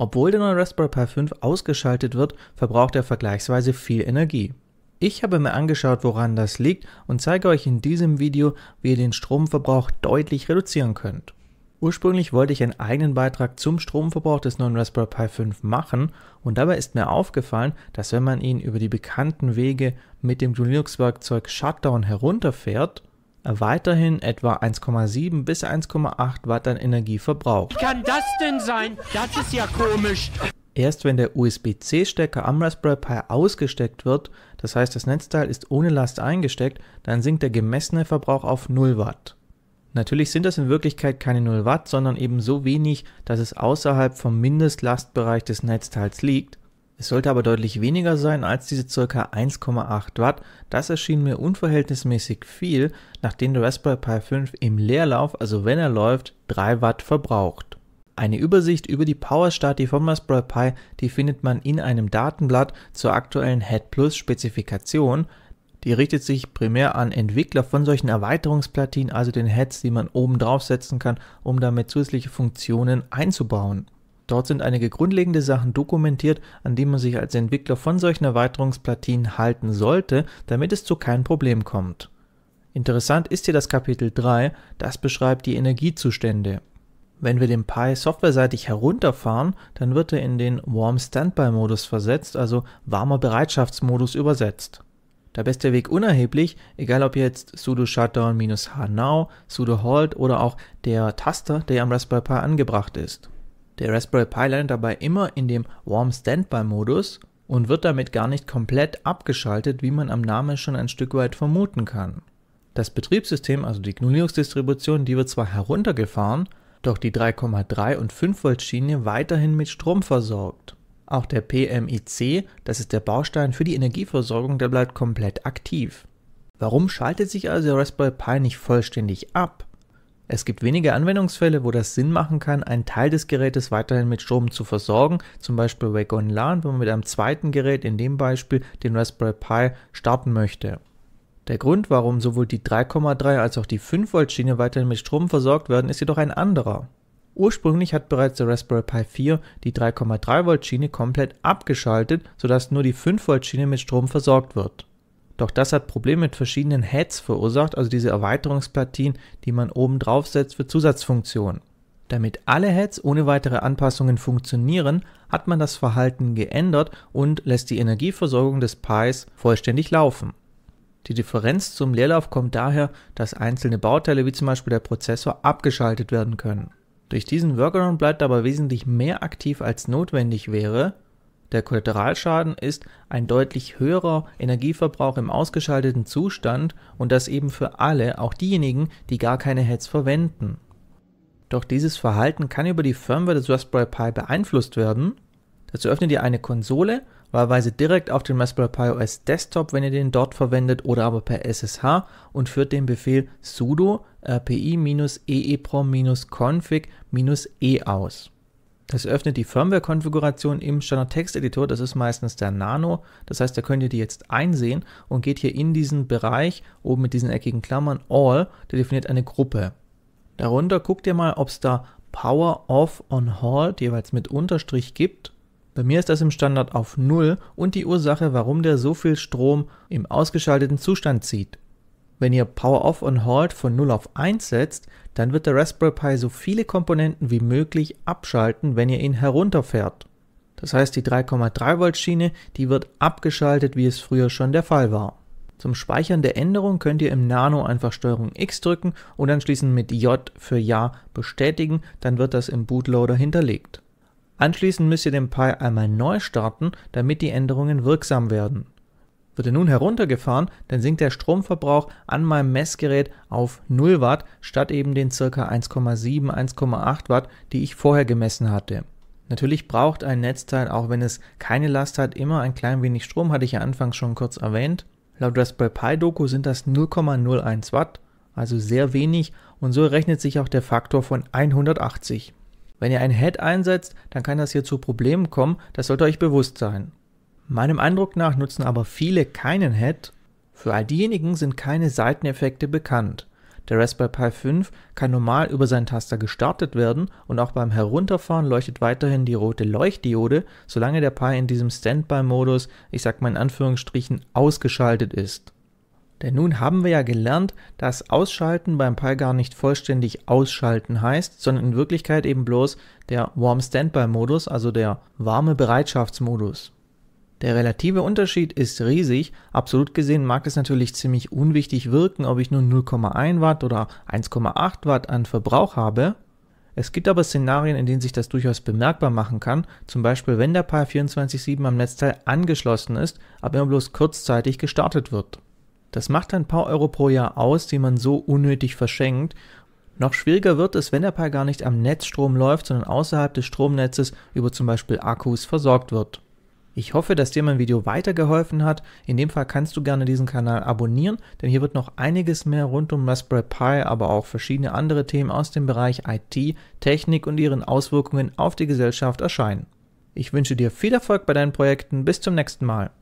Obwohl der neue Raspberry Pi 5 ausgeschaltet wird, verbraucht er vergleichsweise viel Energie. Ich habe mir angeschaut, woran das liegt und zeige euch in diesem Video, wie ihr den Stromverbrauch deutlich reduzieren könnt. Ursprünglich wollte ich einen eigenen Beitrag zum Stromverbrauch des neuen Raspberry Pi 5 machen und dabei ist mir aufgefallen, dass wenn man ihn über die bekannten Wege mit dem Linux-Werkzeug Shutdown herunterfährt, weiterhin etwa 1,7 bis 1,8 Watt an Energie verbraucht. Wie kann das denn sein? Das ist ja komisch. Erst wenn der USB-C-Stecker am Raspberry Pi ausgesteckt wird, das heißt das Netzteil ist ohne Last eingesteckt, dann sinkt der gemessene Verbrauch auf 0 Watt. Natürlich sind das in Wirklichkeit keine 0 Watt, sondern eben so wenig, dass es außerhalb vom Mindestlastbereich des Netzteils liegt es sollte aber deutlich weniger sein als diese ca. 1,8 Watt. Das erschien mir unverhältnismäßig viel, nachdem der Raspberry Pi 5 im Leerlauf, also wenn er läuft, 3 Watt verbraucht. Eine Übersicht über die Power-Stati vom Raspberry Pi, die findet man in einem Datenblatt zur aktuellen Head Plus Spezifikation. Die richtet sich primär an Entwickler von solchen Erweiterungsplatinen, also den Heads, die man oben drauf setzen kann, um damit zusätzliche Funktionen einzubauen. Dort sind einige grundlegende Sachen dokumentiert, an die man sich als Entwickler von solchen Erweiterungsplatinen halten sollte, damit es zu keinem Problem kommt. Interessant ist hier das Kapitel 3, das beschreibt die Energiezustände. Wenn wir den Pi softwareseitig herunterfahren, dann wird er in den Warm Standby Modus versetzt, also warmer Bereitschaftsmodus übersetzt. Da ist der Weg unerheblich, egal ob jetzt sudo shutdown-h now, sudo halt oder auch der Taster, der am Raspberry Pi angebracht ist der Raspberry Pi landet dabei immer in dem Warm Standby Modus und wird damit gar nicht komplett abgeschaltet, wie man am Namen schon ein Stück weit vermuten kann. Das Betriebssystem, also die GNU Linux Distribution, die wird zwar heruntergefahren, doch die 3,3 und 5 Volt Schiene weiterhin mit Strom versorgt. Auch der PMIC, das ist der Baustein für die Energieversorgung, der bleibt komplett aktiv. Warum schaltet sich also der Raspberry Pi nicht vollständig ab? Es gibt wenige Anwendungsfälle, wo das Sinn machen kann, einen Teil des Gerätes weiterhin mit Strom zu versorgen, zum Beispiel Wake on LAN, wenn man mit einem zweiten Gerät, in dem Beispiel den Raspberry Pi, starten möchte. Der Grund, warum sowohl die 3,3 als auch die 5 Volt Schiene weiterhin mit Strom versorgt werden, ist jedoch ein anderer. Ursprünglich hat bereits der Raspberry Pi 4 die 3,3 Volt Schiene komplett abgeschaltet, sodass nur die 5 Volt Schiene mit Strom versorgt wird. Doch das hat Probleme mit verschiedenen Heads verursacht, also diese Erweiterungsplatinen, die man oben draufsetzt für Zusatzfunktionen. Damit alle Heads ohne weitere Anpassungen funktionieren, hat man das Verhalten geändert und lässt die Energieversorgung des Pis vollständig laufen. Die Differenz zum Leerlauf kommt daher, dass einzelne Bauteile wie zum Beispiel der Prozessor abgeschaltet werden können. Durch diesen Workaround bleibt aber wesentlich mehr aktiv als notwendig wäre, der Kollateralschaden ist ein deutlich höherer Energieverbrauch im ausgeschalteten Zustand und das eben für alle, auch diejenigen, die gar keine Heads verwenden. Doch dieses Verhalten kann über die Firmware des Raspberry Pi beeinflusst werden. Dazu öffnet ihr eine Konsole, wahlweise direkt auf den Raspberry Pi OS Desktop, wenn ihr den dort verwendet, oder aber per SSH und führt den Befehl sudo rpi-eeprom-config-e aus. Das öffnet die Firmware-Konfiguration im Standard-Text-Editor, das ist meistens der Nano. Das heißt, da könnt ihr die jetzt einsehen und geht hier in diesen Bereich, oben mit diesen eckigen Klammern, All, der definiert eine Gruppe. Darunter guckt ihr mal, ob es da Power Off on Halt jeweils mit Unterstrich gibt. Bei mir ist das im Standard auf 0 und die Ursache, warum der so viel Strom im ausgeschalteten Zustand zieht. Wenn ihr Power Off on Halt von 0 auf 1 setzt, dann wird der Raspberry Pi so viele Komponenten wie möglich abschalten, wenn ihr ihn herunterfährt. Das heißt, die 3,3 Volt Schiene, die wird abgeschaltet, wie es früher schon der Fall war. Zum Speichern der Änderung könnt ihr im Nano einfach Steuerung X drücken und anschließend mit J für Ja bestätigen, dann wird das im Bootloader hinterlegt. Anschließend müsst ihr den Pi einmal neu starten, damit die Änderungen wirksam werden. Wird er nun heruntergefahren, dann sinkt der Stromverbrauch an meinem Messgerät auf 0 Watt statt eben den ca. 1,7, 1,8 Watt, die ich vorher gemessen hatte. Natürlich braucht ein Netzteil, auch wenn es keine Last hat, immer ein klein wenig Strom, hatte ich ja anfangs schon kurz erwähnt. Laut Raspberry Pi Doku sind das 0,01 Watt, also sehr wenig und so rechnet sich auch der Faktor von 180. Wenn ihr ein Head einsetzt, dann kann das hier zu Problemen kommen, das sollte euch bewusst sein. Meinem Eindruck nach nutzen aber viele keinen Head. Für all diejenigen sind keine Seiteneffekte bekannt. Der Raspberry Pi 5 kann normal über seinen Taster gestartet werden und auch beim Herunterfahren leuchtet weiterhin die rote Leuchtdiode, solange der Pi in diesem Standby-Modus, ich sag mal in Anführungsstrichen, ausgeschaltet ist. Denn nun haben wir ja gelernt, dass Ausschalten beim Pi gar nicht vollständig Ausschalten heißt, sondern in Wirklichkeit eben bloß der Warm Standby-Modus, also der warme Bereitschaftsmodus. Der relative Unterschied ist riesig. Absolut gesehen mag es natürlich ziemlich unwichtig wirken, ob ich nur 0,1 Watt oder 1,8 Watt an Verbrauch habe. Es gibt aber Szenarien, in denen sich das durchaus bemerkbar machen kann, zum Beispiel wenn der PAL 24.7 am Netzteil angeschlossen ist, aber immer bloß kurzzeitig gestartet wird. Das macht ein paar Euro pro Jahr aus, die man so unnötig verschenkt. Noch schwieriger wird es, wenn der PAL gar nicht am Netzstrom läuft, sondern außerhalb des Stromnetzes über zum Beispiel Akkus versorgt wird. Ich hoffe, dass dir mein Video weitergeholfen hat. In dem Fall kannst du gerne diesen Kanal abonnieren, denn hier wird noch einiges mehr rund um Raspberry Pi, aber auch verschiedene andere Themen aus dem Bereich IT, Technik und ihren Auswirkungen auf die Gesellschaft erscheinen. Ich wünsche dir viel Erfolg bei deinen Projekten. Bis zum nächsten Mal.